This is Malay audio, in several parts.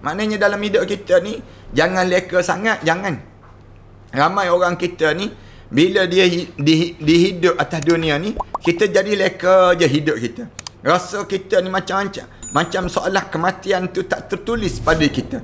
Maknanya dalam hidup kita ni jangan leka sangat, jangan. Ramai orang kita ni bila dia di, di atas dunia ni, kita jadi leka je hidup kita. Rasa kita ni macam-macam, macam seolah kematian tu tak tertulis pada kita.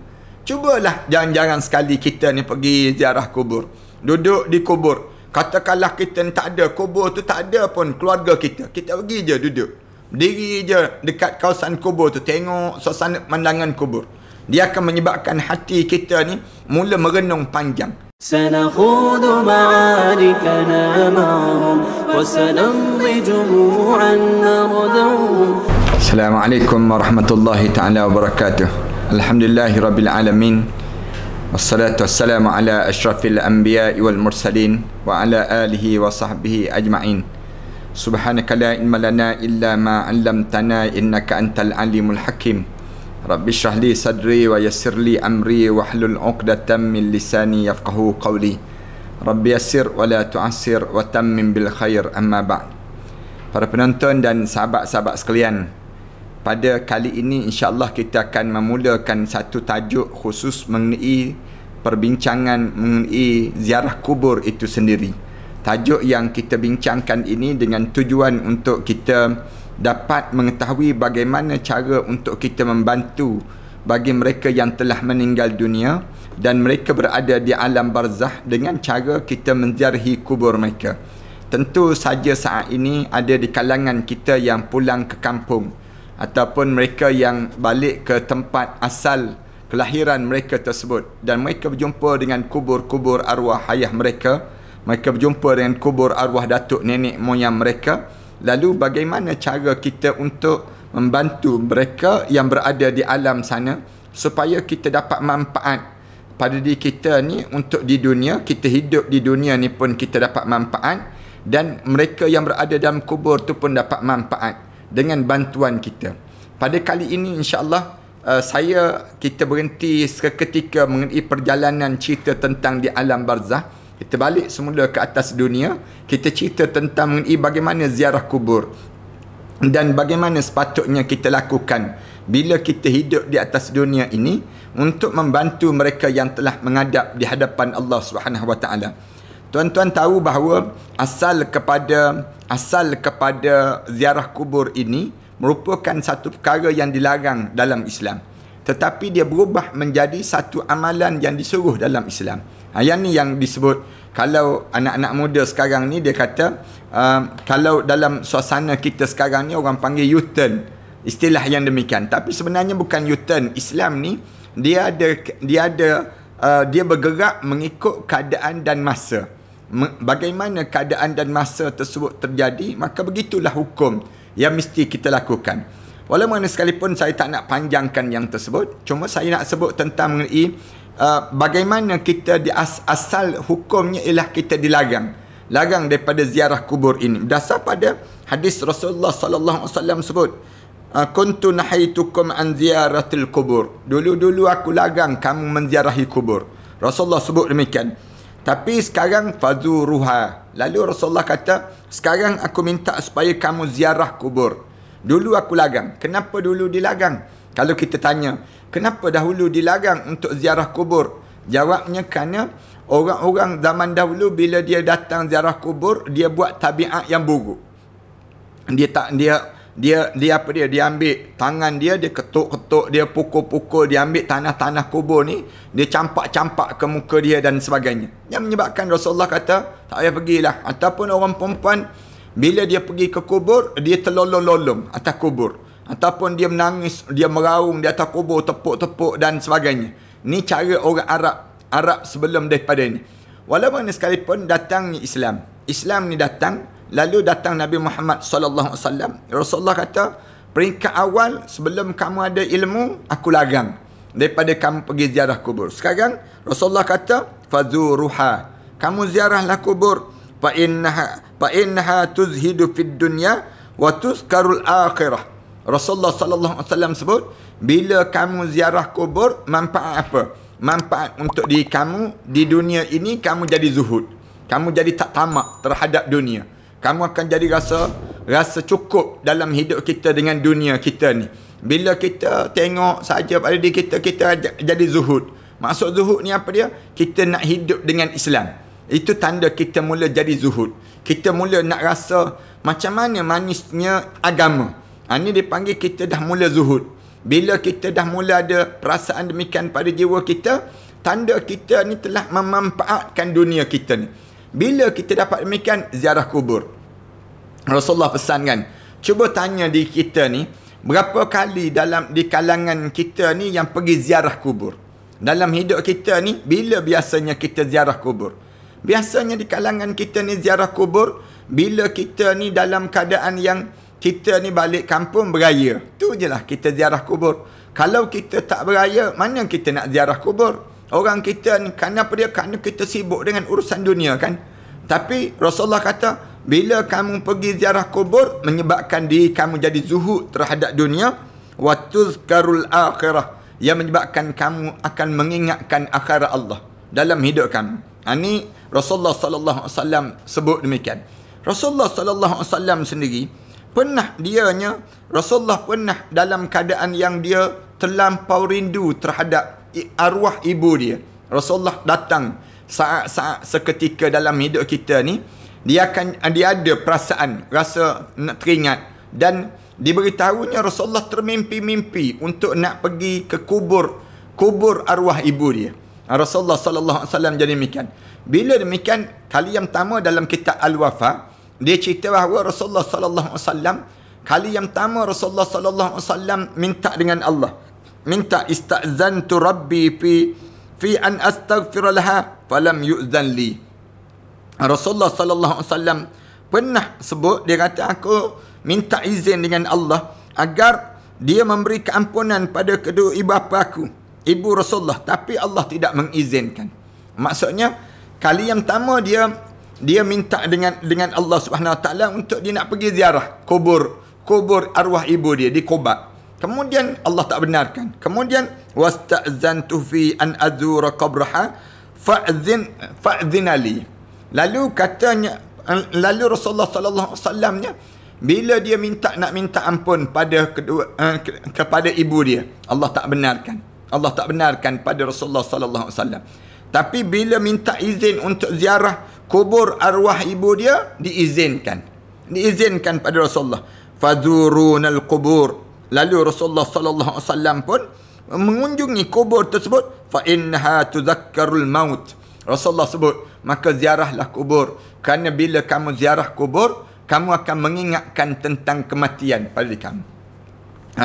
Cubalah jangan-jangan sekali kita ni pergi ziarah kubur. Duduk di kubur. Katakanlah kita ni tak ada kubur tu tak ada pun keluarga kita. Kita pergi je duduk. Berdiri je dekat kawasan kubur tu tengok suasana pemandangan kubur dia akan menyebabkan hati kita ni mula merenung panjang سنخوض معاركنا معهم وسنمضي جموعا نرضوهم السلام عليكم ورحمة الله تعالى وبركاته الحمد لله رب العالمين والصلاة والسلام على أشرف الأنبياء والمرسلين وعلى آله وصحبه أجمعين سبحانك لا علم لنا إلا ما علمتنا إنك أنت العليم الحكيم Rabbi syahli sadri wa yassirli amri wa hlul uqdatan min lisani yafqahu qawli Rabbi yassir wa la tu'assir wa tammim bil khair amma ba. Para penonton dan sahabat-sahabat sekalian Pada kali ini insyaAllah kita akan memulakan satu tajuk khusus mengenai perbincangan mengenai ziarah kubur itu sendiri Tajuk yang kita bincangkan ini dengan tujuan untuk kita dapat mengetahui bagaimana cara untuk kita membantu bagi mereka yang telah meninggal dunia dan mereka berada di alam barzah dengan cara kita menziarahi kubur mereka. Tentu saja saat ini ada di kalangan kita yang pulang ke kampung ataupun mereka yang balik ke tempat asal kelahiran mereka tersebut dan mereka berjumpa dengan kubur-kubur arwah ayah mereka, mereka berjumpa dengan kubur arwah datuk nenek moyang mereka lalu bagaimana cara kita untuk membantu mereka yang berada di alam sana supaya kita dapat manfaat pada diri kita ni untuk di dunia kita hidup di dunia ni pun kita dapat manfaat dan mereka yang berada dalam kubur tu pun dapat manfaat dengan bantuan kita pada kali ini insyaallah uh, saya kita berhenti seketika mengenai perjalanan cerita tentang di alam barzah kita balik semula ke atas dunia kita cerita tentang mengenai bagaimana ziarah kubur dan bagaimana sepatutnya kita lakukan bila kita hidup di atas dunia ini untuk membantu mereka yang telah mengadap di hadapan Allah Subhanahu Tuan-tuan tahu bahawa asal kepada asal kepada ziarah kubur ini merupakan satu perkara yang dilarang dalam Islam. Tetapi dia berubah menjadi satu amalan yang disuruh dalam Islam. Ha, yang ni yang disebut kalau anak-anak muda sekarang ni dia kata uh, kalau dalam suasana kita sekarang ni orang panggil yutan istilah yang demikian tapi sebenarnya bukan yutan Islam ni dia ada dia ada uh, dia bergerak mengikut keadaan dan masa bagaimana keadaan dan masa tersebut terjadi maka begitulah hukum yang mesti kita lakukan walaupun sekalipun saya tak nak panjangkan yang tersebut cuma saya nak sebut tentang mengenai Ah, bagaimana kita di as- asal hukumnya ialah kita dilarang larang daripada ziarah kubur ini berdasar pada hadis Rasulullah sallallahu alaihi wasallam sebut ah, kuntu nahaitukum an ziyaratil kubur dulu-dulu aku larang kamu menziarahi kubur Rasulullah sebut demikian tapi sekarang ruha. lalu Rasulullah kata sekarang aku minta supaya kamu ziarah kubur dulu aku larang kenapa dulu dilarang kalau kita tanya, kenapa dahulu dilarang untuk ziarah kubur? Jawabnya kerana orang-orang zaman dahulu bila dia datang ziarah kubur, dia buat tabiat yang buruk. Dia tak dia dia dia apa dia dia ambil tangan dia dia ketuk-ketuk dia pukul-pukul dia ambil tanah-tanah kubur ni dia campak-campak ke muka dia dan sebagainya yang menyebabkan Rasulullah kata tak payah pergilah ataupun orang perempuan bila dia pergi ke kubur dia terlolong-lolong atas kubur ataupun dia menangis, dia meraung di atas kubur, tepuk-tepuk dan sebagainya. Ni cara orang Arab Arab sebelum daripada ini. Walaupun sekalipun datang Islam. Islam ni datang, lalu datang Nabi Muhammad SAW. Rasulullah kata, peringkat awal sebelum kamu ada ilmu, aku larang daripada kamu pergi ziarah kubur. Sekarang Rasulullah kata, ruha. Kamu ziarahlah kubur fa innaha fa innaha tuzhidu fid dunya wa tuzkarul akhirah. Rasulullah sallallahu alaihi wasallam sebut, bila kamu ziarah kubur, manfaat apa? Manfaat untuk di kamu di dunia ini kamu jadi zuhud. Kamu jadi tak tamak terhadap dunia. Kamu akan jadi rasa rasa cukup dalam hidup kita dengan dunia kita ni. Bila kita tengok saja pada diri kita kita jadi zuhud. Maksud zuhud ni apa dia? Kita nak hidup dengan Islam. Itu tanda kita mula jadi zuhud. Kita mula nak rasa macam mana manisnya agama. Ini ha, dipanggil kita dah mula zuhud. Bila kita dah mula ada perasaan demikian pada jiwa kita, tanda kita ni telah memanfaatkan dunia kita ni. Bila kita dapat demikian, ziarah kubur. Rasulullah pesan kan, cuba tanya di kita ni, berapa kali dalam di kalangan kita ni yang pergi ziarah kubur? Dalam hidup kita ni, bila biasanya kita ziarah kubur? Biasanya di kalangan kita ni ziarah kubur, bila kita ni dalam keadaan yang kita ni balik kampung beraya. Tu je lah kita ziarah kubur. Kalau kita tak beraya, mana kita nak ziarah kubur? Orang kita ni, kenapa dia? Kerana kita sibuk dengan urusan dunia kan? Tapi Rasulullah kata, bila kamu pergi ziarah kubur, menyebabkan diri kamu jadi zuhud terhadap dunia, wa karul akhirah, yang menyebabkan kamu akan mengingatkan akhirat Allah dalam hidup kamu. Ini ha, Rasulullah SAW sebut demikian. Rasulullah SAW sendiri, pernah dianya Rasulullah pernah dalam keadaan yang dia terlampau rindu terhadap arwah ibu dia Rasulullah datang saat-saat seketika dalam hidup kita ni dia akan dia ada perasaan rasa nak teringat dan diberitahunya Rasulullah termimpi-mimpi untuk nak pergi ke kubur kubur arwah ibu dia Rasulullah sallallahu alaihi wasallam jadi demikian bila demikian kali yang pertama dalam kitab al-wafa dia cerita bahawa Rasulullah sallallahu alaihi wasallam kali yang pertama Rasulullah sallallahu alaihi wasallam minta dengan Allah. Minta istazantu rabbi fi fi an astaghfir laha lam yu'zan li. Rasulullah sallallahu alaihi wasallam pernah sebut dia kata aku minta izin dengan Allah agar dia memberi keampunan pada kedua ibu bapa aku, ibu Rasulullah tapi Allah tidak mengizinkan. Maksudnya kali yang pertama dia dia minta dengan dengan Allah Subhanahu Wa Taala untuk dia nak pergi ziarah kubur kubur arwah ibu dia di Kubah. Kemudian Allah tak benarkan. Kemudian was wasta'zantu fi an azura qabraha fa'zin fa'zin ali. Lalu katanya lalu Rasulullah sallallahu alaihi wasallamnya bila dia minta nak minta ampun pada kedua, eh, ke, kepada ibu dia, Allah tak benarkan. Allah tak benarkan pada Rasulullah sallallahu alaihi wasallam. Tapi bila minta izin untuk ziarah kubur arwah ibu dia diizinkan diizinkan pada Rasulullah fadurunal kubur lalu Rasulullah sallallahu alaihi wasallam pun mengunjungi kubur tersebut fa innaha tudzakkarul maut Rasulullah sebut maka ziarahlah kubur kerana bila kamu ziarah kubur kamu akan mengingatkan tentang kematian pada kamu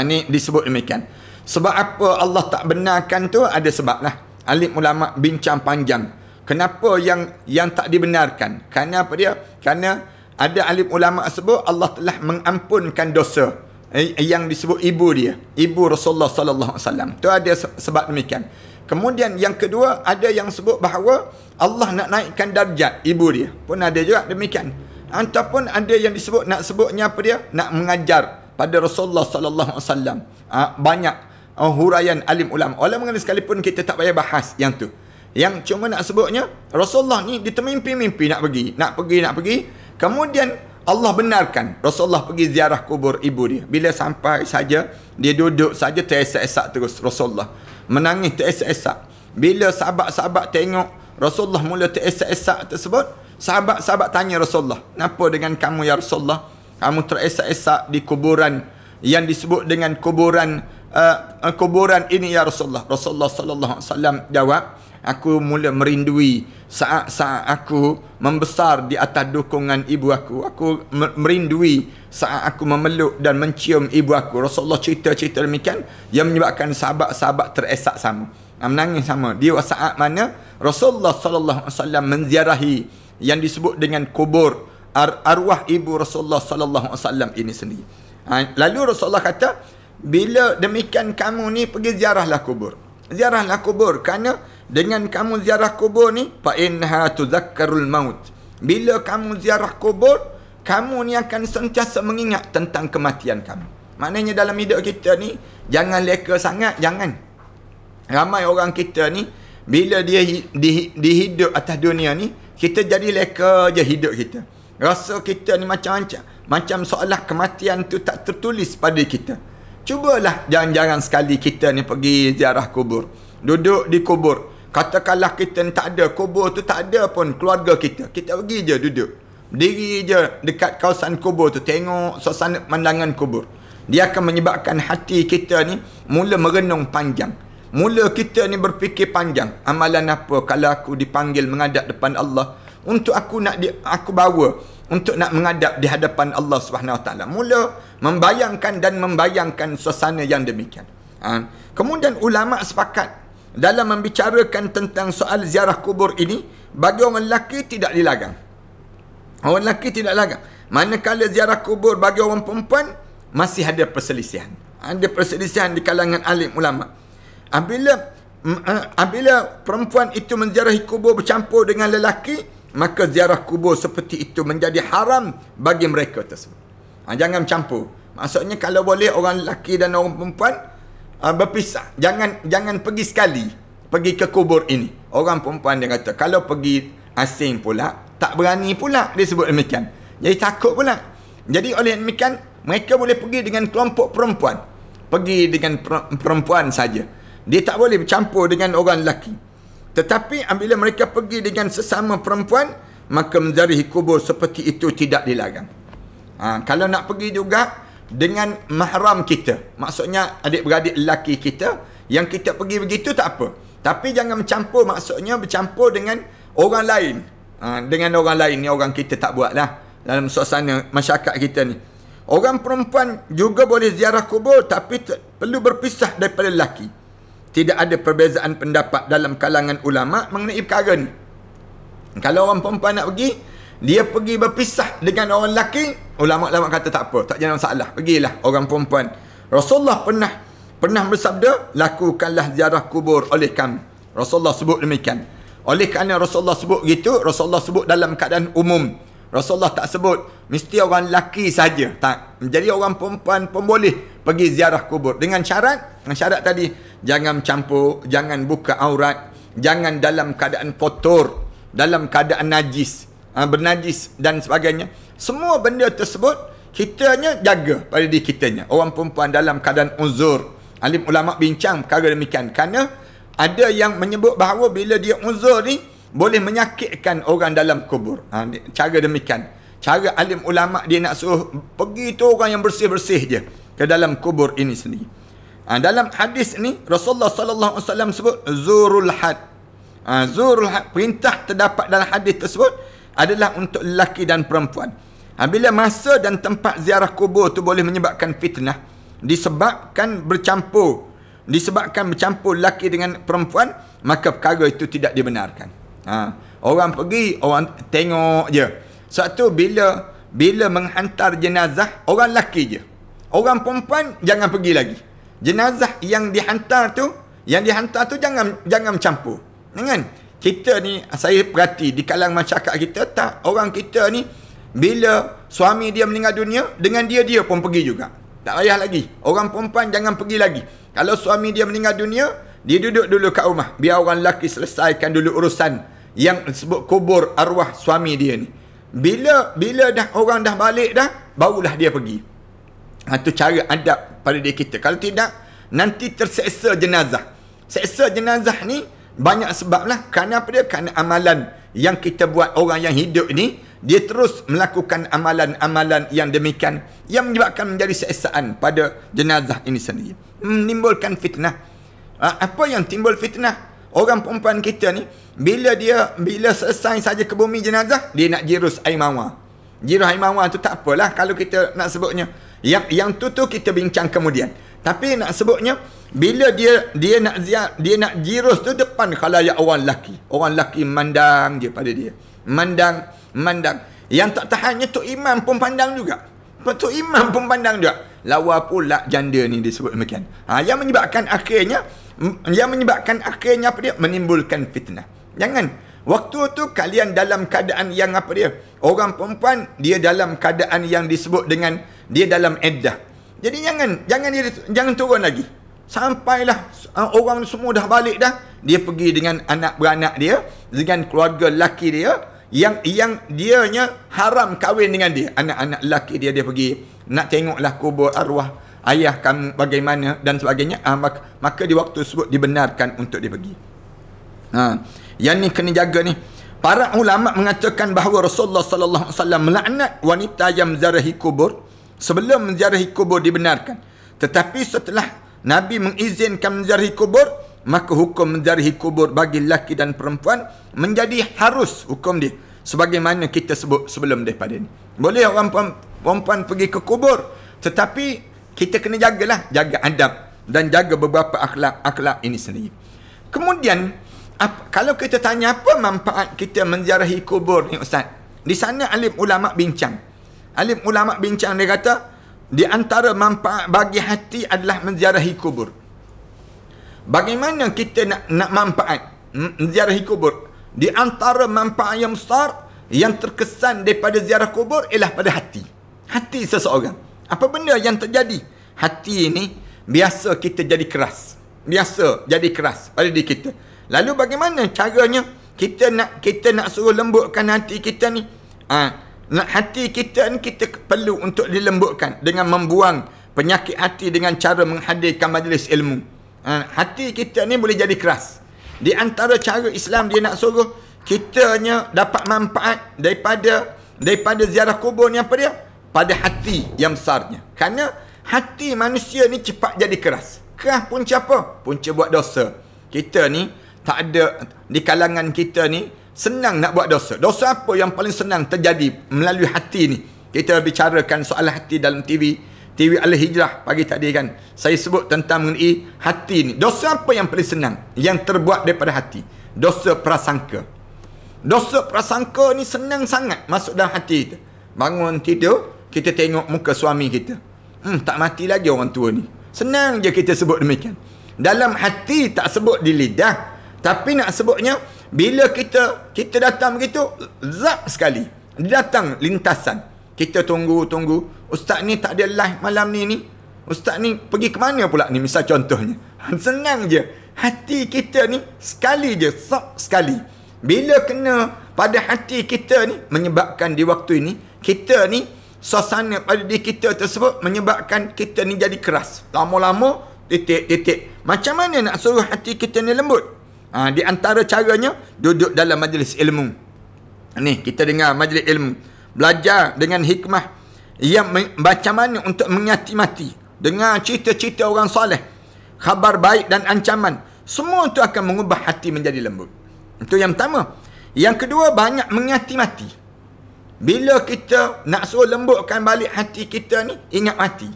ini ha, disebut demikian sebab apa Allah tak benarkan tu ada sebablah alim ulama bincang panjang Kenapa yang yang tak dibenarkan? Kerana apa dia? Kerana ada alim ulama sebut Allah telah mengampunkan dosa eh, yang disebut ibu dia, ibu Rasulullah sallallahu alaihi wasallam. Tu ada sebab demikian. Kemudian yang kedua ada yang sebut bahawa Allah nak naikkan darjat ibu dia. Pun ada juga demikian. Ataupun ada yang disebut nak sebutnya apa dia? Nak mengajar pada Rasulullah sallallahu alaihi wasallam. Ah, banyak uh, huraian alim ulama. Oleh mengenai sekalipun kita tak payah bahas yang tu. Yang cuma nak sebutnya Rasulullah ni dia termimpi-mimpi nak pergi Nak pergi nak pergi Kemudian Allah benarkan Rasulullah pergi ziarah kubur ibu dia Bila sampai saja Dia duduk saja teresak-esak terus Rasulullah Menangis teresak-esak Bila sahabat-sahabat tengok Rasulullah mula teresak-esak tersebut Sahabat-sahabat tanya Rasulullah Kenapa dengan kamu ya Rasulullah Kamu teresak-esak di kuburan Yang disebut dengan kuburan uh, Kuburan ini ya Rasulullah Rasulullah SAW jawab aku mula merindui saat-saat aku membesar di atas dukungan ibu aku. Aku merindui saat aku memeluk dan mencium ibu aku. Rasulullah cerita-cerita demikian yang menyebabkan sahabat-sahabat teresak sama. Menangis sama. Di saat mana Rasulullah sallallahu alaihi wasallam menziarahi yang disebut dengan kubur ar- arwah ibu Rasulullah sallallahu alaihi wasallam ini sendiri. Ha, lalu Rasulullah kata, "Bila demikian kamu ni pergi ziarahlah kubur." Ziarahlah kubur kerana dengan kamu ziarah kubur ni fa inha tuzakkarul maut bila kamu ziarah kubur kamu ni akan sentiasa mengingat tentang kematian kamu maknanya dalam hidup kita ni jangan leka sangat jangan ramai orang kita ni bila dia dihidup di, di atas dunia ni kita jadi leka je hidup kita rasa kita ni macam-macam macam seolah kematian tu tak tertulis pada kita cubalah jangan-jangan sekali kita ni pergi ziarah kubur duduk di kubur Katakanlah kita tak ada kubur tu tak ada pun keluarga kita. Kita pergi je duduk. Berdiri je dekat kawasan kubur tu tengok suasana pandangan kubur. Dia akan menyebabkan hati kita ni mula merenung panjang. Mula kita ni berfikir panjang. Amalan apa kalau aku dipanggil mengadap depan Allah untuk aku nak di, aku bawa untuk nak mengadap di hadapan Allah Subhanahu Wa Taala. Mula membayangkan dan membayangkan suasana yang demikian. Ha. Kemudian ulama sepakat dalam membicarakan tentang soal ziarah kubur ini bagi orang lelaki tidak dilarang. Orang lelaki tidak dilarang. Manakala ziarah kubur bagi orang perempuan masih ada perselisihan. Ada perselisihan di kalangan alim ulama. Apabila apabila perempuan itu menziarahi kubur bercampur dengan lelaki, maka ziarah kubur seperti itu menjadi haram bagi mereka tersebut. Ha, jangan campur. Maksudnya kalau boleh orang lelaki dan orang perempuan uh, berpisah. Jangan jangan pergi sekali pergi ke kubur ini. Orang perempuan dia kata kalau pergi asing pula tak berani pula dia sebut demikian. Jadi takut pula. Jadi oleh demikian mereka boleh pergi dengan kelompok perempuan. Pergi dengan perempuan saja. Dia tak boleh bercampur dengan orang lelaki. Tetapi apabila mereka pergi dengan sesama perempuan maka menjari kubur seperti itu tidak dilarang. Ha, kalau nak pergi juga dengan mahram kita. Maksudnya adik-beradik lelaki kita yang kita pergi begitu tak apa. Tapi jangan mencampur maksudnya bercampur dengan orang lain. Ha, dengan orang lain ni orang kita tak buat lah. Dalam suasana masyarakat kita ni. Orang perempuan juga boleh ziarah kubur tapi perlu berpisah daripada lelaki. Tidak ada perbezaan pendapat dalam kalangan ulama mengenai perkara ni. Kalau orang perempuan nak pergi, dia pergi berpisah dengan orang lelaki Ulama'-ulama' kata tak apa Tak jangan masalah Pergilah orang perempuan Rasulullah pernah Pernah bersabda Lakukanlah ziarah kubur oleh kami Rasulullah sebut demikian Oleh kerana Rasulullah sebut gitu Rasulullah sebut dalam keadaan umum Rasulullah tak sebut Mesti orang lelaki saja Tak Jadi orang perempuan pun boleh Pergi ziarah kubur Dengan syarat Dengan syarat tadi Jangan campur Jangan buka aurat Jangan dalam keadaan kotor Dalam keadaan najis Ah, bernajis dan sebagainya semua benda tersebut kitanya jaga pada diri kitanya orang perempuan dalam keadaan uzur alim ulama bincang perkara demikian kerana ada yang menyebut bahawa bila dia uzur ni boleh menyakitkan orang dalam kubur ha, cara demikian cara alim ulama dia nak suruh pergi tu orang yang bersih-bersih je ke dalam kubur ini sendiri ha, dalam hadis ni Rasulullah sallallahu alaihi wasallam sebut zurul had ha, zurul had perintah terdapat dalam hadis tersebut adalah untuk lelaki dan perempuan. Ha, bila masa dan tempat ziarah kubur tu boleh menyebabkan fitnah disebabkan bercampur disebabkan bercampur lelaki dengan perempuan maka perkara itu tidak dibenarkan. Ha, orang pergi orang tengok je. Satu bila bila menghantar jenazah orang lelaki je. Orang perempuan jangan pergi lagi. Jenazah yang dihantar tu yang dihantar tu jangan jangan campur. Dengan kita ni saya perhati di kalangan masyarakat kita tak orang kita ni bila suami dia meninggal dunia dengan dia dia pun pergi juga tak payah lagi orang perempuan jangan pergi lagi kalau suami dia meninggal dunia dia duduk dulu kat rumah biar orang lelaki selesaikan dulu urusan yang sebut kubur arwah suami dia ni bila bila dah orang dah balik dah barulah dia pergi itu ha, cara adab pada dia kita kalau tidak nanti terseksa jenazah seksa jenazah ni banyak sebablah. Kenapa dia? Kerana amalan yang kita buat orang yang hidup ni, dia terus melakukan amalan-amalan yang demikian yang menyebabkan menjadi seksaan pada jenazah ini sendiri. Menimbulkan fitnah. Ha, apa yang timbul fitnah? Orang perempuan kita ni, bila dia bila selesai saja ke bumi jenazah, dia nak jirus air mawar. Jirus air mawar tu tak apalah kalau kita nak sebutnya. Yang yang tu tu kita bincang kemudian. Tapi nak sebutnya bila dia dia nak ziar, dia nak jirus tu depan khalayak orang laki. Orang laki mandang dia pada dia. Mandang mandang. Yang tak tahannya tu imam pun pandang juga. Tu imam pun pandang juga. Lawa pula janda ni disebut demikian. Ha, yang menyebabkan akhirnya yang menyebabkan akhirnya apa dia menimbulkan fitnah. Jangan Waktu tu kalian dalam keadaan yang apa dia? Orang perempuan dia dalam keadaan yang disebut dengan dia dalam iddah jadi jangan jangan dia jangan turun lagi sampailah ah, orang semua dah balik dah dia pergi dengan anak beranak dia dengan keluarga lelaki dia yang yang dianya haram kahwin dengan dia anak-anak lelaki dia dia pergi nak tengoklah kubur arwah ayah kamu bagaimana dan sebagainya ha, ah, maka, maka di waktu tersebut dibenarkan untuk dia pergi ha yang ni kena jaga ni para ulama mengatakan bahawa Rasulullah sallallahu alaihi wasallam melaknat wanita yang zarahi kubur sebelum menziarahi kubur dibenarkan. Tetapi setelah Nabi mengizinkan menziarahi kubur, maka hukum menziarahi kubur bagi lelaki dan perempuan menjadi harus hukum dia. Sebagaimana kita sebut sebelum daripada ini. Boleh orang perempuan pergi ke kubur. Tetapi kita kena jagalah. Jaga adab dan jaga beberapa akhlak-akhlak ini sendiri. Kemudian, apa, kalau kita tanya apa manfaat kita menziarahi kubur ni Ustaz? Di sana alim ulama bincang. Alim ulama bincang dia kata di antara manfaat bagi hati adalah menziarahi kubur. Bagaimana kita nak nak manfaat hmm, menziarahi kubur? Di antara manfaat yang besar yang terkesan daripada ziarah kubur ialah pada hati. Hati seseorang. Apa benda yang terjadi? Hati ini biasa kita jadi keras. Biasa jadi keras pada diri kita. Lalu bagaimana caranya kita nak kita nak suruh lembutkan hati kita ni? ha nak hati kita ni kita perlu untuk dilembutkan dengan membuang penyakit hati dengan cara menghadirkan majlis ilmu. Ha, hati kita ni boleh jadi keras. Di antara cara Islam dia nak suruh kitanya dapat manfaat daripada daripada ziarah kubur ni apa dia? Pada hati yang besarnya. Kerana hati manusia ni cepat jadi keras. Keras punca apa? Punca buat dosa. Kita ni tak ada di kalangan kita ni Senang nak buat dosa. Dosa apa yang paling senang terjadi melalui hati ni? Kita bicarakan soal hati dalam TV. TV Al-Hijrah pagi tadi kan. Saya sebut tentang mengenai hati ni. Dosa apa yang paling senang? Yang terbuat daripada hati. Dosa prasangka. Dosa prasangka ni senang sangat masuk dalam hati kita. Bangun tidur, kita tengok muka suami kita. Hmm, tak mati lagi orang tua ni. Senang je kita sebut demikian. Dalam hati tak sebut di lidah. Tapi nak sebutnya bila kita kita datang begitu zap sekali datang lintasan. Kita tunggu tunggu ustaz ni tak ada live malam ni ni. Ustaz ni pergi ke mana pula ni misal contohnya. Senang je. Hati kita ni sekali je zap sekali. Bila kena pada hati kita ni menyebabkan di waktu ini kita ni suasana pada diri kita tersebut menyebabkan kita ni jadi keras. Lama-lama titik-titik. Macam mana nak suruh hati kita ni lembut? Ha, di antara caranya duduk dalam majlis ilmu. Ni kita dengar majlis ilmu. Belajar dengan hikmah. Yang macam mana untuk menyati mati. Dengar cerita-cerita orang soleh. Khabar baik dan ancaman. Semua itu akan mengubah hati menjadi lembut. Itu yang pertama. Yang kedua banyak menyati mati. Bila kita nak suruh lembutkan balik hati kita ni. Ingat mati.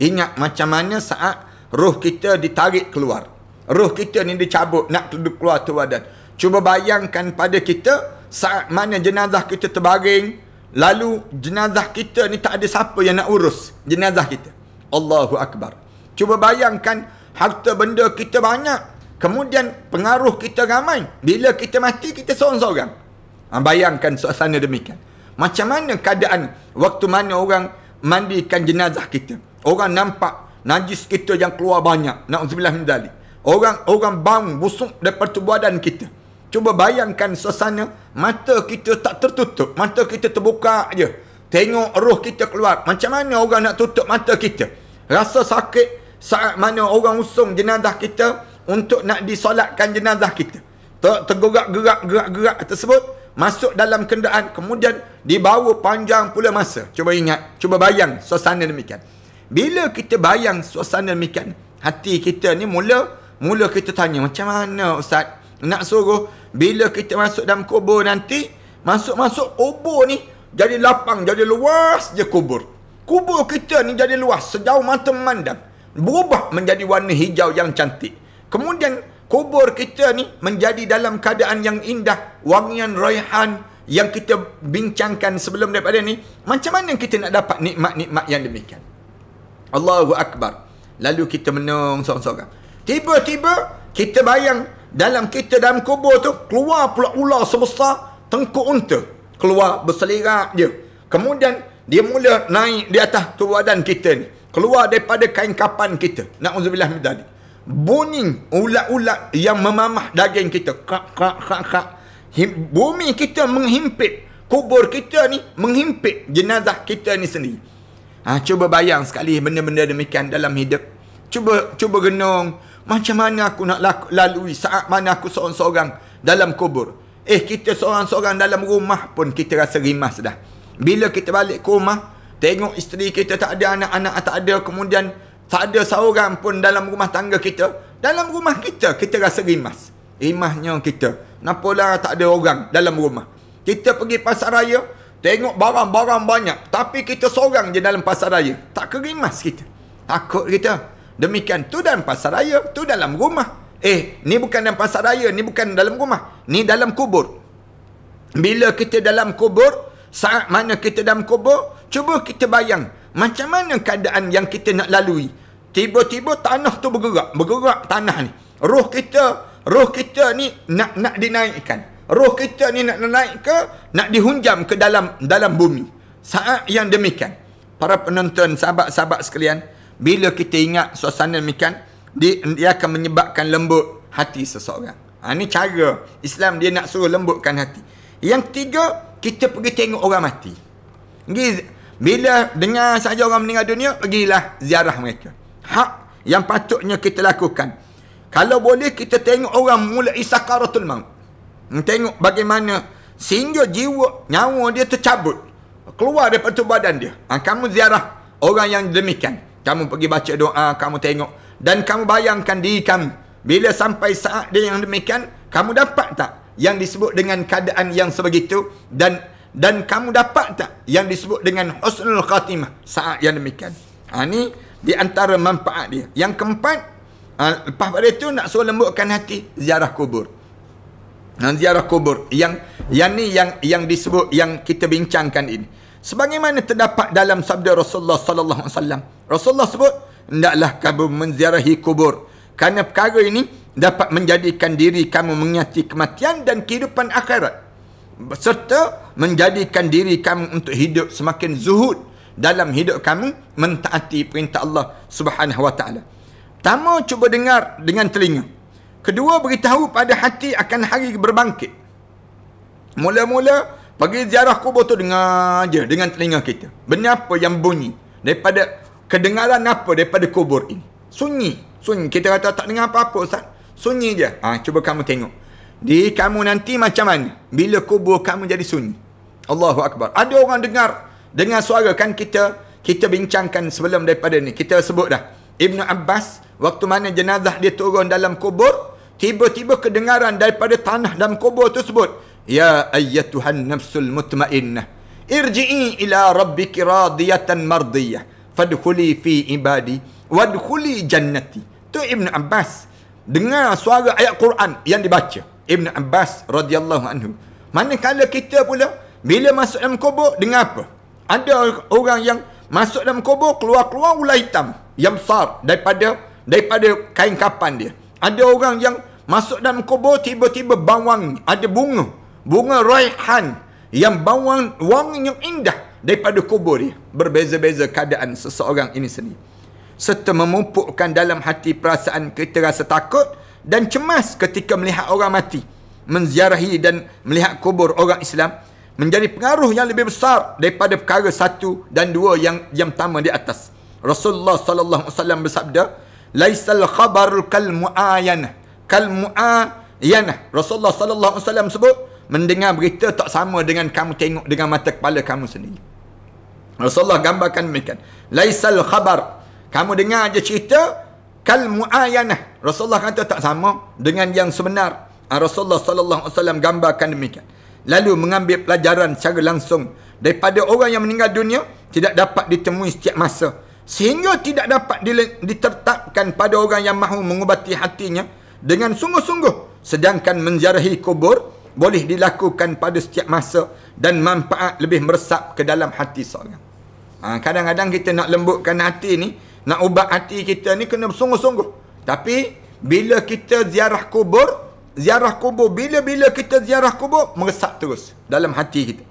Ingat macam mana saat roh kita ditarik keluar. Ruh kita ni dicabut nak duduk keluar tu badan. Cuba bayangkan pada kita saat mana jenazah kita terbaring. Lalu jenazah kita ni tak ada siapa yang nak urus jenazah kita. Allahu Akbar. Cuba bayangkan harta benda kita banyak. Kemudian pengaruh kita ramai. Bila kita mati kita seorang-seorang. Ha, bayangkan suasana demikian. Macam mana keadaan waktu mana orang mandikan jenazah kita. Orang nampak najis kita yang keluar banyak. Na'udzubillah min dalik. Orang-orang bang busuk daripada tubuh badan kita. Cuba bayangkan suasana mata kita tak tertutup. Mata kita terbuka je. Tengok roh kita keluar. Macam mana orang nak tutup mata kita? Rasa sakit saat mana orang usung jenazah kita untuk nak disolatkan jenazah kita. Tergerak-gerak gerak gerak tersebut masuk dalam kenderaan kemudian dibawa panjang pula masa. Cuba ingat, cuba bayang suasana demikian. Bila kita bayang suasana demikian, hati kita ni mula Mula kita tanya macam mana ustaz nak suruh bila kita masuk dalam kubur nanti masuk-masuk kubur ni jadi lapang jadi luas je kubur. Kubur kita ni jadi luas sejauh mata memandang berubah menjadi warna hijau yang cantik. Kemudian kubur kita ni menjadi dalam keadaan yang indah wangian raihan yang kita bincangkan sebelum daripada ni macam mana kita nak dapat nikmat-nikmat yang demikian. Allahu akbar. Lalu kita menung seorang-seorang. Tiba-tiba kita bayang dalam kita dalam kubur tu keluar pula ular sebesar tengkuk unta. Keluar berselerak dia Kemudian dia mula naik di atas tuadan kita ni. Keluar daripada kain kapan kita. Na'udzubillah min dhalik. Bunyi ulat-ulat yang memamah daging kita. Kak, kak, kak, kak. Bumi kita menghimpit. Kubur kita ni menghimpit jenazah kita ni sendiri. Ha, cuba bayang sekali benda-benda demikian dalam hidup. Cuba cuba genung. Macam mana aku nak laku, lalui saat mana aku seorang-seorang dalam kubur? Eh, kita seorang-seorang dalam rumah pun kita rasa rimas dah. Bila kita balik ke rumah, tengok isteri kita tak ada, anak-anak tak ada, kemudian tak ada seorang pun dalam rumah tangga kita. Dalam rumah kita, kita rasa rimas. Rimasnya kita. Kenapa tak ada orang dalam rumah? Kita pergi pasar raya, tengok barang-barang banyak. Tapi kita seorang je dalam pasar raya. Tak kerimas kita. Takut kita. Takut kita. Demikian tu dalam pasar raya, tu dalam rumah. Eh, ni bukan dalam pasar raya, ni bukan dalam rumah. Ni dalam kubur. Bila kita dalam kubur, saat mana kita dalam kubur, cuba kita bayang macam mana keadaan yang kita nak lalui. Tiba-tiba tanah tu bergerak, bergerak tanah ni. Roh kita, roh kita ni nak nak dinaikkan. Roh kita ni nak naik ke, nak dihunjam ke dalam dalam bumi. Saat yang demikian, para penonton sahabat-sahabat sekalian, bila kita ingat suasana demikian, dia, dia akan menyebabkan lembut hati seseorang. Ha, ini cara Islam dia nak suruh lembutkan hati. Yang ketiga, kita pergi tengok orang mati. Pergi, bila dengar saja orang meninggal dunia, pergilah ziarah mereka. Hak yang patutnya kita lakukan. Kalau boleh, kita tengok orang mulai sakaratul maut. Tengok bagaimana sehingga jiwa, nyawa dia tercabut. Keluar daripada badan dia. Ha, kamu ziarah orang yang demikian kamu pergi baca doa, kamu tengok dan kamu bayangkan diri kamu bila sampai saat dia yang demikian, kamu dapat tak yang disebut dengan keadaan yang sebegitu dan dan kamu dapat tak yang disebut dengan husnul khatimah saat yang demikian. Ha ni di antara manfaat dia. Yang keempat, ha, lepas pada itu nak suruh lembutkan hati ziarah kubur. Dan ha, ziarah kubur yang yang ni yang yang disebut yang kita bincangkan ini. Sebagaimana terdapat dalam sabda Rasulullah sallallahu alaihi wasallam Rasulullah sebut, hendaklah kamu menziarahi kubur. Kerana perkara ini dapat menjadikan diri kamu mengingati kematian dan kehidupan akhirat. Serta menjadikan diri kamu untuk hidup semakin zuhud dalam hidup kamu mentaati perintah Allah Subhanahu Wa Taala. Pertama, cuba dengar dengan telinga. Kedua, beritahu pada hati akan hari berbangkit. Mula-mula, pergi ziarah kubur tu dengar je dengan telinga kita. Benda apa yang bunyi daripada kedengaran apa daripada kubur ini? Sunyi. Sunyi. Kita kata tak dengar apa-apa Ustaz. Sunyi je. Ha, cuba kamu tengok. Di kamu nanti macam mana? Bila kubur kamu jadi sunyi. Allahu Akbar. Ada orang dengar. dengan suara kan kita. Kita bincangkan sebelum daripada ni. Kita sebut dah. Ibnu Abbas. Waktu mana jenazah dia turun dalam kubur. Tiba-tiba kedengaran daripada tanah dalam kubur tersebut. Ya ayyatuhan nafsul mutmainnah. Irji'i ila rabbiki radiyatan mardiyah fadkhuli fi ibadi wadkhuli jannati tu Ibn Abbas dengar suara ayat Quran yang dibaca Ibn Abbas radhiyallahu anhu manakala kita pula bila masuk dalam kubur dengar apa ada orang yang masuk dalam kubur keluar-keluar ular hitam yang besar daripada daripada kain kapan dia ada orang yang masuk dalam kubur tiba-tiba bawang ada bunga bunga raihan yang bawang wangi yang indah daripada kubur dia berbeza-beza keadaan seseorang ini sendiri serta memupukkan dalam hati perasaan kita rasa takut dan cemas ketika melihat orang mati menziarahi dan melihat kubur orang Islam menjadi pengaruh yang lebih besar daripada perkara satu dan dua yang yang pertama di atas Rasulullah sallallahu alaihi wasallam bersabda laisal khabarul kal muayana kal muayana Rasulullah sallallahu alaihi wasallam sebut mendengar berita tak sama dengan kamu tengok dengan mata kepala kamu sendiri. Rasulullah gambarkan demikian. Laisal khabar. Kamu dengar je cerita kal muayanah. Rasulullah kata tak sama dengan yang sebenar. Ah, Rasulullah sallallahu alaihi wasallam gambarkan demikian. Lalu mengambil pelajaran secara langsung daripada orang yang meninggal dunia tidak dapat ditemui setiap masa sehingga tidak dapat ditetapkan pada orang yang mahu mengubati hatinya dengan sungguh-sungguh sedangkan menziarahi kubur boleh dilakukan pada setiap masa dan manfaat lebih meresap ke dalam hati seorang. Ha, kadang-kadang kita nak lembutkan hati ni, nak ubah hati kita ni kena bersungguh-sungguh. Tapi bila kita ziarah kubur, ziarah kubur, bila-bila kita ziarah kubur, meresap terus dalam hati kita.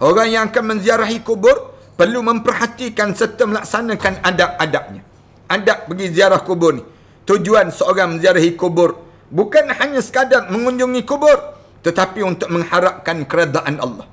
Orang yang akan menziarahi kubur, perlu memperhatikan serta melaksanakan adab-adabnya. Adab pergi ziarah kubur ni. Tujuan seorang menziarahi kubur, bukan hanya sekadar mengunjungi kubur, tetapi untuk mengharapkan keredaan Allah.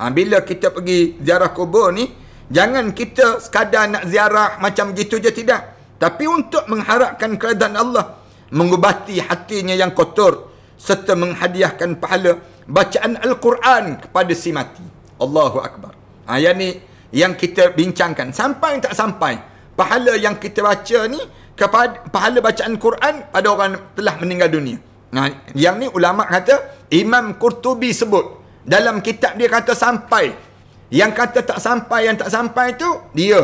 Ha, bila kita pergi ziarah kubur ni, jangan kita sekadar nak ziarah macam gitu je tidak. Tapi untuk mengharapkan keredaan Allah, mengubati hatinya yang kotor serta menghadiahkan pahala bacaan Al-Quran kepada si mati. Allahu Akbar. Ha, yang ni yang kita bincangkan. Sampai tak sampai, pahala yang kita baca ni, kepada, pahala bacaan Quran pada orang telah meninggal dunia. Nah, yang ni ulama kata Imam Qurtubi sebut dalam kitab dia kata sampai. Yang kata tak sampai yang tak sampai tu dia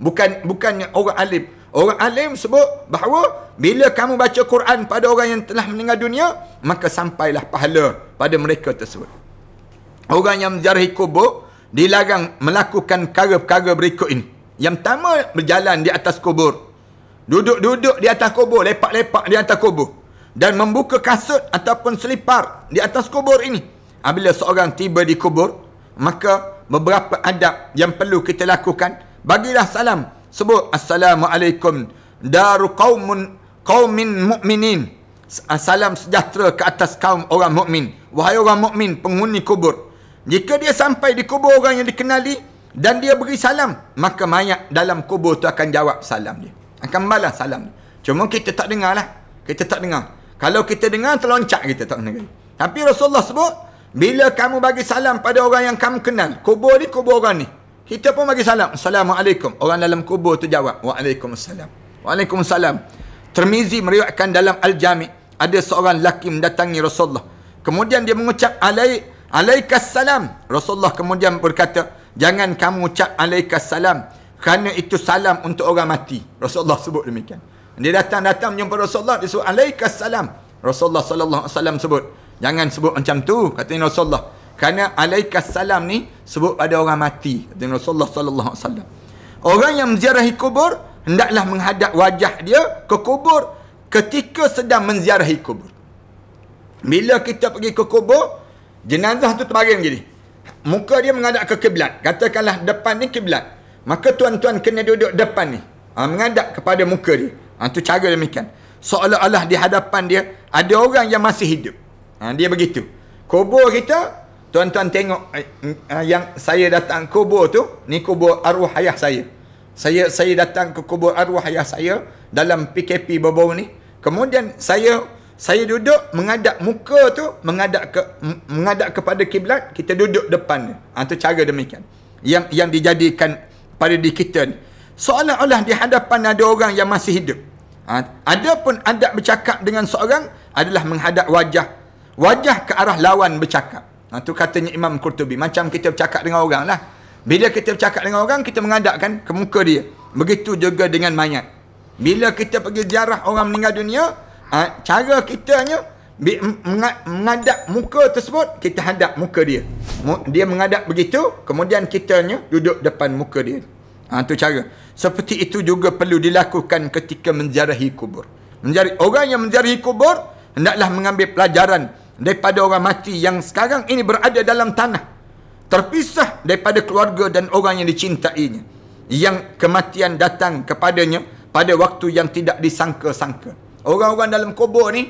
bukan bukan orang alim. Orang alim sebut bahawa bila kamu baca Quran pada orang yang telah meninggal dunia maka sampailah pahala pada mereka tersebut. Orang yang menjarahi kubur dilarang melakukan perkara-perkara berikut ini. Yang pertama berjalan di atas kubur. Duduk-duduk di atas kubur, lepak-lepak di atas kubur dan membuka kasut ataupun selipar di atas kubur ini. Apabila seorang tiba di kubur, maka beberapa adab yang perlu kita lakukan. Bagilah salam. Sebut Assalamualaikum daru qawmun qawmin mukminin Salam sejahtera ke atas kaum orang mukmin. Wahai orang mukmin penghuni kubur. Jika dia sampai di kubur orang yang dikenali dan dia beri salam, maka mayat dalam kubur itu akan jawab salam dia. Akan balas salam Cuma kita tak dengar lah. Kita tak dengar. Kalau kita dengar terloncat kita tak kena. Tapi Rasulullah sebut bila kamu bagi salam pada orang yang kamu kenal, kubur ni kubur orang ni. Kita pun bagi salam. Assalamualaikum. Orang dalam kubur tu jawab. Waalaikumsalam. Waalaikumsalam. Termizi meriwayatkan dalam Al-Jami ada seorang lelaki mendatangi Rasulullah. Kemudian dia mengucap alai alaikassalam. Rasulullah kemudian berkata, "Jangan kamu ucap alaikassalam kerana itu salam untuk orang mati." Rasulullah sebut demikian. Dia datang-datang menjumpa Rasulullah dia sebut alaikassalam. Rasulullah sallallahu alaihi wasallam sebut. Jangan sebut macam tu kata Nabi Rasulullah. Kerana alaikassalam ni sebut pada orang mati kata Rasulullah sallallahu alaihi wasallam. Orang yang menziarahi kubur hendaklah menghadap wajah dia ke kubur ketika sedang menziarahi kubur. Bila kita pergi ke kubur, jenazah tu terbaring jadi Muka dia menghadap ke kiblat. Katakanlah depan ni kiblat. Maka tuan-tuan kena duduk depan ni. Ha, menghadap kepada muka dia. Ha, itu cara demikian. Seolah-olah di hadapan dia, ada orang yang masih hidup. Ha, dia begitu. Kubur kita, tuan-tuan tengok eh, mm, ha, yang saya datang kubur tu, ni kubur arwah ayah saya. Saya saya datang ke kubur arwah ayah saya dalam PKP berbau ni. Kemudian saya saya duduk menghadap muka tu menghadap ke menghadap kepada kiblat kita duduk depan dia. Ha, itu cara demikian. Yang yang dijadikan pada di kita ni. Seolah-olah di hadapan ada orang yang masih hidup. Ha, ada pun adab bercakap dengan seorang adalah menghadap wajah. Wajah ke arah lawan bercakap. Itu ha, katanya Imam Qurtubi. Macam kita bercakap dengan orang lah. Bila kita bercakap dengan orang, kita menghadapkan ke muka dia. Begitu juga dengan mayat. Bila kita pergi ziarah orang meninggal dunia, ha, cara kitanya menghadap muka tersebut, kita hadap muka dia. Dia menghadap begitu, kemudian kitanya duduk depan muka dia. Ha, itu cara. Seperti itu juga perlu dilakukan ketika menjarahi kubur. Menjari, orang yang menziarahi kubur, hendaklah mengambil pelajaran daripada orang mati yang sekarang ini berada dalam tanah. Terpisah daripada keluarga dan orang yang dicintainya. Yang kematian datang kepadanya pada waktu yang tidak disangka-sangka. Orang-orang dalam kubur ni,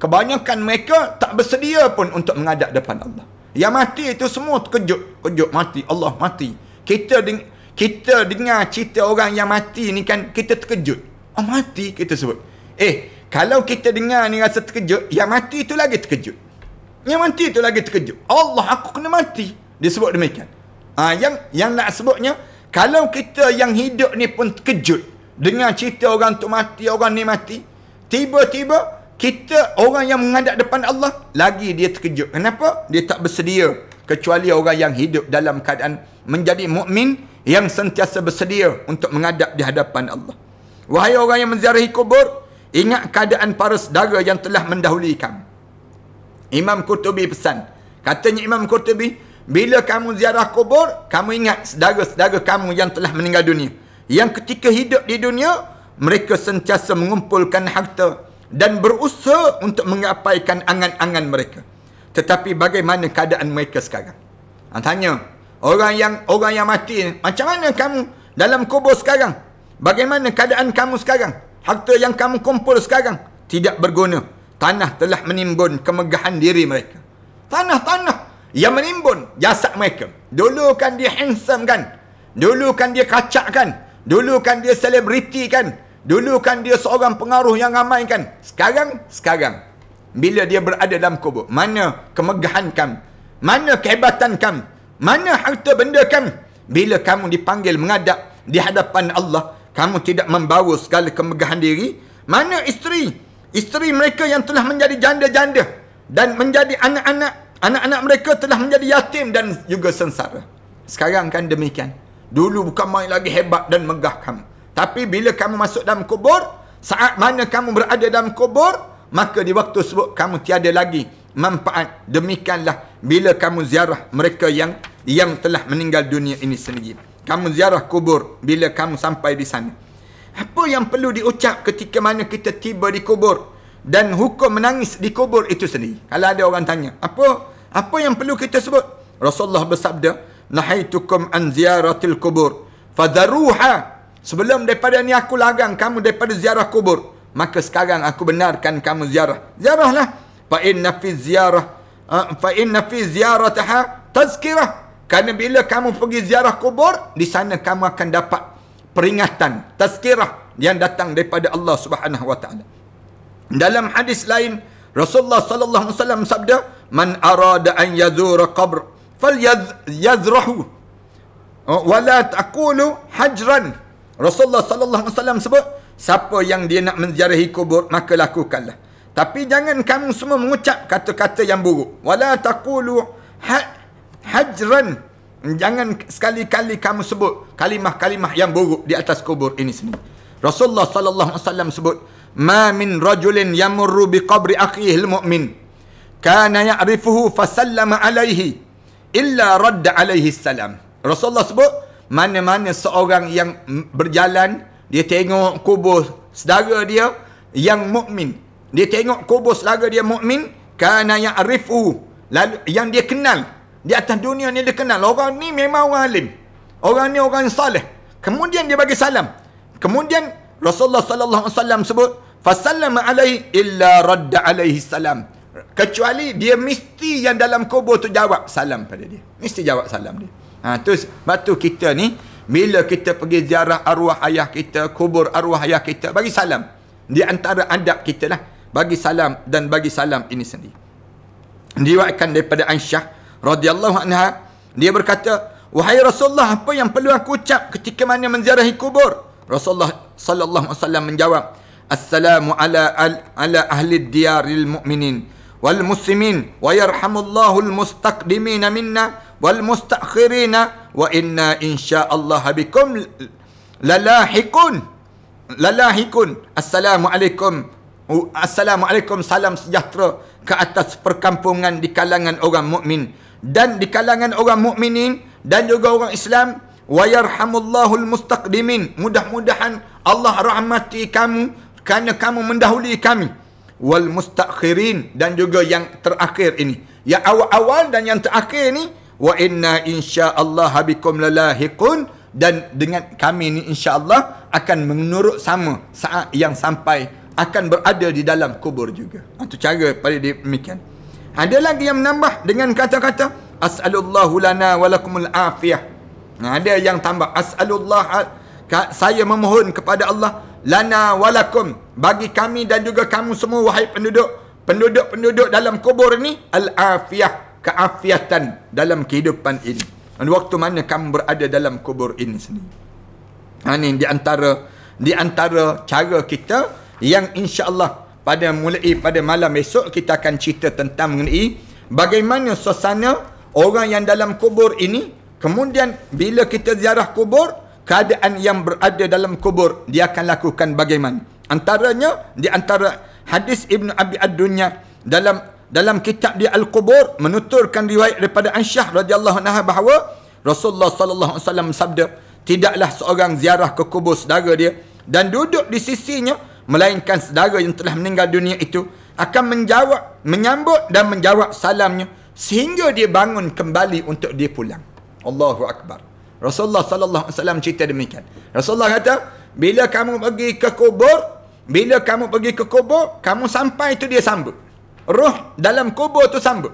kebanyakan mereka tak bersedia pun untuk menghadap depan Allah. Yang mati itu semua terkejut. Kejut mati. Allah mati. Kita dengan kita dengar cerita orang yang mati ni kan kita terkejut. Oh mati kita sebut. Eh, kalau kita dengar ni rasa terkejut, yang mati tu lagi terkejut. Yang mati tu lagi terkejut. Allah aku kena mati. Dia sebut demikian. Ha, yang yang nak sebutnya, kalau kita yang hidup ni pun terkejut dengar cerita orang tu mati, orang ni mati, tiba-tiba kita orang yang menghadap depan Allah lagi dia terkejut. Kenapa? Dia tak bersedia kecuali orang yang hidup dalam keadaan menjadi mukmin yang sentiasa bersedia untuk mengadap di hadapan Allah. Wahai orang yang menziarahi kubur, ingat keadaan para saudara yang telah mendahului kamu. Imam Qurtubi pesan. Katanya Imam Qurtubi, bila kamu ziarah kubur, kamu ingat saudara-saudara kamu yang telah meninggal dunia. Yang ketika hidup di dunia, mereka sentiasa mengumpulkan harta dan berusaha untuk mengapaikan angan-angan mereka. Tetapi bagaimana keadaan mereka sekarang? Tanya, Orang yang orang yang mati ni. Macam mana kamu dalam kubur sekarang? Bagaimana keadaan kamu sekarang? Harta yang kamu kumpul sekarang tidak berguna. Tanah telah menimbun kemegahan diri mereka. Tanah-tanah yang menimbun jasad mereka. Dulu kan dia handsome kan? Dulu kan dia kacak kan? Dulu kan dia selebriti kan? Dulu kan dia seorang pengaruh yang ramai kan? Sekarang? Sekarang. Bila dia berada dalam kubur. Mana kemegahan kamu? Mana kehebatan kamu? Mana harta benda kamu? Bila kamu dipanggil mengadap di hadapan Allah, kamu tidak membawa segala kemegahan diri? Mana isteri? Isteri mereka yang telah menjadi janda-janda dan menjadi anak-anak. Anak-anak mereka telah menjadi yatim dan juga sengsara. Sekarang kan demikian. Dulu bukan main lagi hebat dan megah kamu. Tapi bila kamu masuk dalam kubur, saat mana kamu berada dalam kubur, maka di waktu sebut kamu tiada lagi manfaat. Demikianlah bila kamu ziarah mereka yang yang telah meninggal dunia ini sendiri. Kamu ziarah kubur bila kamu sampai di sana. Apa yang perlu diucap ketika mana kita tiba di kubur dan hukum menangis di kubur itu sendiri. Kalau ada orang tanya, apa apa yang perlu kita sebut? Rasulullah bersabda, "Nahaitukum an ziyaratil kubur, fadharuha." Sebelum daripada ni aku larang kamu daripada ziarah kubur, maka sekarang aku benarkan kamu ziarah. Ziarahlah. Fa inna fi ziyarah eh, fa inna fi ziyaratiha tazkirah. Kerana bila kamu pergi ziarah kubur, di sana kamu akan dapat peringatan, tazkirah yang datang daripada Allah Subhanahu Wa Taala. Dalam hadis lain, Rasulullah sallallahu alaihi wasallam sabda, "Man arada an yazura qabr, falyazrahu." Oh, wala taqulu hajran. Rasulullah sallallahu alaihi wasallam sebut, siapa yang dia nak menziarahi kubur, maka lakukanlah. Tapi jangan kamu semua mengucap kata-kata yang buruk. Wala taqulu ha- hajran. Jangan sekali-kali kamu sebut kalimah-kalimah yang buruk di atas kubur ini sini. Rasulullah sallallahu alaihi wasallam sebut, "Ma min rajulin yamurru bi qabri akhihi al-mu'min kana ya'rifuhu fa sallama alaihi illa radda alaihi salam." Rasulullah sebut, mana-mana seorang yang berjalan, dia tengok kubur saudara dia yang mukmin. Dia tengok kubur saudara dia mukmin, kana ya'rifu lalu yang dia kenal di atas dunia ni dia kenal orang ni memang orang alim. Orang ni orang saleh. Kemudian dia bagi salam. Kemudian Rasulullah sallallahu alaihi wasallam sebut fasallam alaihi illa radda alaihi salam. Kecuali dia mesti yang dalam kubur tu jawab salam pada dia. Mesti jawab salam dia. Ha tu batu kita ni bila kita pergi ziarah arwah ayah kita, kubur arwah ayah kita, bagi salam. Di antara adab kita lah. Bagi salam dan bagi salam ini sendiri. Diwakilkan daripada Aisyah radhiyallahu anha dia berkata wahai rasulullah apa yang perlu aku ucap ketika mana menziarahi kubur rasulullah sallallahu alaihi wasallam menjawab assalamu ala al ala ahli diyaril mu'minin wal muslimin wa yarhamullahu al mustaqdimina minna wal mustakhirina wa inna insyaallah bikum lalahiqun lalahiqun assalamu alaikum assalamu salam sejahtera ke atas perkampungan di kalangan orang mukmin dan di kalangan orang mukminin dan juga orang Islam wayarhamullahul mustaqdimin mudah-mudahan Allah rahmati kamu kerana kamu mendahului kami wal mustakhirin dan juga yang terakhir ini yang awal-awal dan yang terakhir ini wa inna insyaallah bikum lalahiqun dan dengan kami ini insyaallah akan menurut sama saat yang sampai akan berada di dalam kubur juga. Itu cara pada demikian. Ada lagi yang menambah dengan kata-kata As'alullahu lana walakumul afiyah. Nah, ada yang tambah As'alullah saya memohon kepada Allah lana walakum bagi kami dan juga kamu semua wahai penduduk penduduk-penduduk dalam kubur ni al afiyah keafiatan dalam kehidupan ini. Dan waktu mana kamu berada dalam kubur ini sendiri. Ha, ini di antara di antara cara kita yang insya-Allah pada mulai eh, pada malam esok kita akan cerita tentang mengenai bagaimana suasana orang yang dalam kubur ini kemudian bila kita ziarah kubur keadaan yang berada dalam kubur dia akan lakukan bagaimana antaranya di antara hadis Ibnu Abi Ad-Dunya dalam dalam kitab dia al kubur menuturkan riwayat daripada Ansyah radhiyallahu anha bahawa Rasulullah sallallahu alaihi wasallam sabda tidaklah seorang ziarah ke kubur saudara dia dan duduk di sisinya melainkan saudara yang telah meninggal dunia itu akan menjawab menyambut dan menjawab salamnya sehingga dia bangun kembali untuk dia pulang Allahu akbar Rasulullah sallallahu alaihi wasallam cerita demikian Rasulullah kata bila kamu pergi ke kubur bila kamu pergi ke kubur kamu sampai itu dia sambut roh dalam kubur tu sambut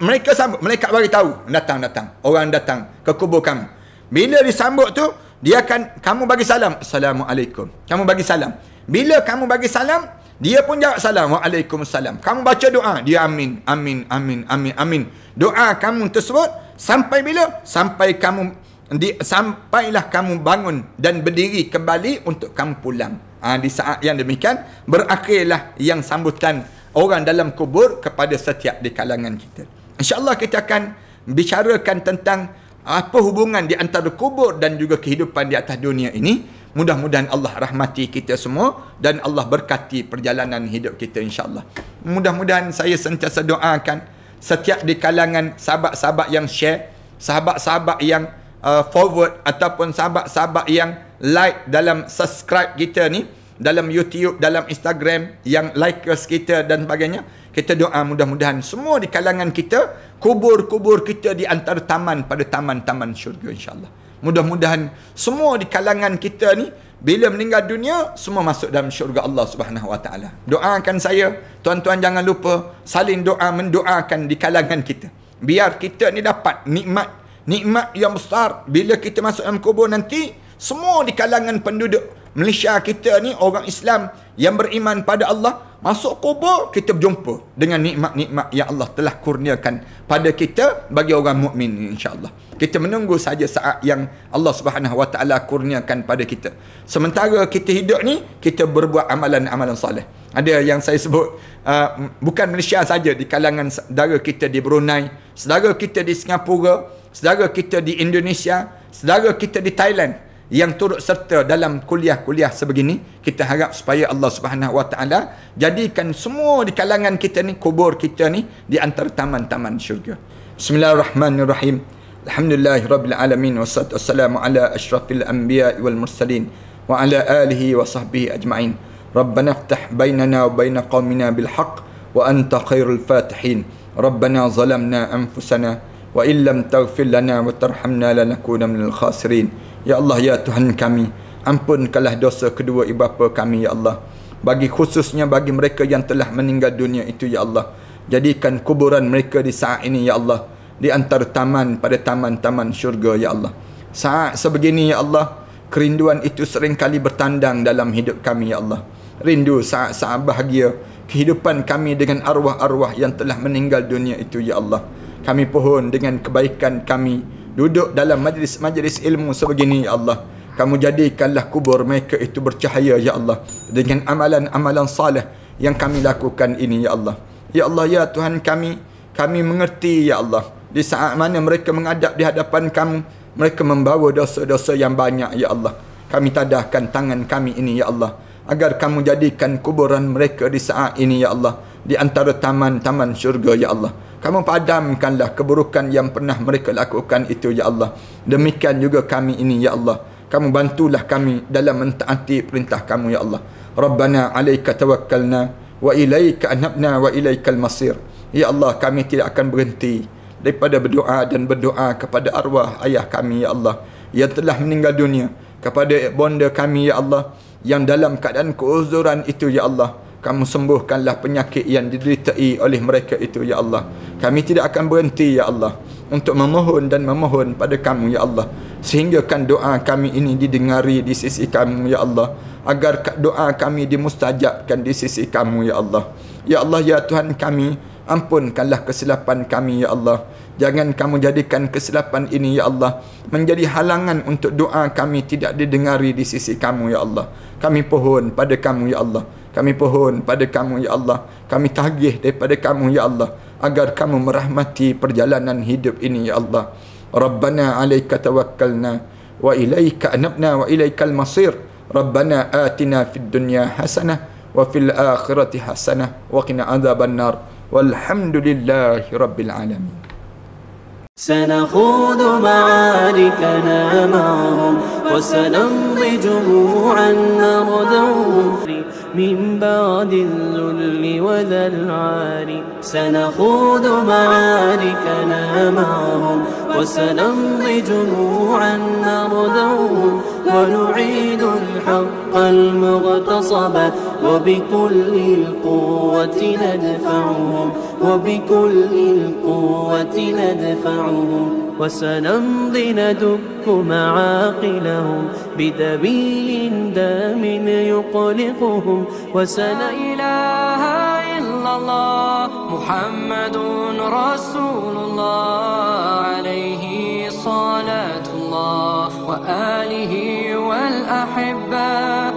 mereka sambut mereka baru tahu datang datang orang datang ke kubur kamu bila disambut tu dia akan kamu bagi salam assalamualaikum kamu bagi salam bila kamu bagi salam, dia pun jawab salam. Waalaikumsalam. Kamu baca doa, dia amin, amin, amin, amin, amin. Doa kamu tersebut sampai bila? Sampai kamu di, sampailah kamu bangun dan berdiri kembali untuk kamu pulang. Ha, di saat yang demikian berakhirlah yang sambutan orang dalam kubur kepada setiap di kalangan kita. Insya-Allah kita akan bicarakan tentang apa hubungan di antara kubur dan juga kehidupan di atas dunia ini. Mudah-mudahan Allah rahmati kita semua dan Allah berkati perjalanan hidup kita insya-Allah. Mudah-mudahan saya sentiasa doakan setiap di kalangan sahabat-sahabat yang share, sahabat-sahabat yang uh, forward ataupun sahabat-sahabat yang like dalam subscribe kita ni dalam YouTube, dalam Instagram yang like likers kita dan sebagainya. Kita doa mudah-mudahan semua di kalangan kita kubur-kubur kita di antara taman pada taman-taman syurga insya-Allah. Mudah-mudahan semua di kalangan kita ni bila meninggal dunia semua masuk dalam syurga Allah Subhanahu Wa Taala. Doakan saya, tuan-tuan jangan lupa saling doa mendoakan di kalangan kita. Biar kita ni dapat nikmat nikmat yang besar bila kita masuk dalam kubur nanti semua di kalangan penduduk Malaysia kita ni orang Islam yang beriman pada Allah masuk kubur kita berjumpa dengan nikmat-nikmat yang Allah telah kurniakan pada kita bagi orang mukmin insya-Allah. Kita menunggu saja saat yang Allah Subhanahu Wa Taala kurniakan pada kita. Sementara kita hidup ni kita berbuat amalan-amalan soleh. Ada yang saya sebut uh, bukan Malaysia saja di kalangan saudara kita di Brunei, saudara kita di Singapura, saudara kita di Indonesia, saudara kita di Thailand yang turut serta dalam kuliah-kuliah sebegini kita harap supaya Allah Subhanahu Wa Taala jadikan semua di kalangan kita ni kubur kita ni di antara taman-taman syurga. Bismillahirrahmanirrahim. Alhamdulillahirabbil alamin wassalatu wassalamu ala asyrafil anbiya'i wal mursalin wa ala alihi wa sahbihi ajma'in. Rabbana aftah bainana wa bain qaumina bil haqq wa anta khairul fatihin. Rabbana zalamna anfusana wa illam taghfir lana wa tarhamna lanakunanna minal khasirin. Ya Allah, Ya Tuhan kami. Ampunkanlah dosa kedua ibu bapa kami, Ya Allah. Bagi khususnya bagi mereka yang telah meninggal dunia itu, Ya Allah. Jadikan kuburan mereka di saat ini, Ya Allah. Di antara taman pada taman-taman syurga, Ya Allah. Saat sebegini, Ya Allah. Kerinduan itu sering kali bertandang dalam hidup kami, Ya Allah. Rindu saat-saat bahagia kehidupan kami dengan arwah-arwah yang telah meninggal dunia itu, Ya Allah. Kami pohon dengan kebaikan kami, Ya Allah duduk dalam majlis-majlis ilmu sebegini ya Allah kamu jadikanlah kubur mereka itu bercahaya ya Allah dengan amalan-amalan salih yang kami lakukan ini ya Allah ya Allah ya Tuhan kami kami mengerti ya Allah di saat mana mereka mengadap di hadapan kamu mereka membawa dosa-dosa yang banyak ya Allah kami tadahkan tangan kami ini ya Allah agar kamu jadikan kuburan mereka di saat ini ya Allah di antara taman-taman syurga ya Allah kamu padamkanlah keburukan yang pernah mereka lakukan itu ya Allah. Demikian juga kami ini ya Allah. Kamu bantulah kami dalam mentaati perintah kamu ya Allah. Rabbana alaika tawakkalna wa ilaika anabna wa ilaikal masir. Ya Allah kami tidak akan berhenti daripada berdoa dan berdoa kepada arwah ayah kami ya Allah yang telah meninggal dunia kepada bonda kami ya Allah yang dalam keadaan keuzuran itu ya Allah kamu sembuhkanlah penyakit yang dideritai oleh mereka itu ya Allah kami tidak akan berhenti ya Allah untuk memohon dan memohon pada kamu ya Allah sehingga kan doa kami ini didengari di sisi kamu ya Allah agar doa kami dimustajabkan di sisi kamu ya Allah ya Allah ya Tuhan kami ampunkanlah kesilapan kami ya Allah jangan kamu jadikan kesilapan ini ya Allah menjadi halangan untuk doa kami tidak didengari di sisi kamu ya Allah kami pohon pada kamu ya Allah kami pohon pada kamu ya Allah Kami tagih daripada kamu ya Allah Agar kamu merahmati perjalanan hidup ini ya Allah Rabbana alaika tawakkalna Wa ilaika anabna wa ilaika almasir Rabbana atina fid dunya hasanah Wa fil akhirati hasanah Wa qina azab an-nar Walhamdulillahi rabbil alamin سنخوض معاركنا معهم وسنمضي جموعا نرذوه من بعد الذل العار سنخوض معاركنا معهم وسنمضي جموعا نردوهم ونعيد الحق المغتصب وبكل القوة ندفعهم وبكل القوة ندفعهم وسنمضي ندك معاقلهم بدبي دام يقلقهم وسن إله إلا الله محمد رسول الله عليه صلاة الله وآله والأحبة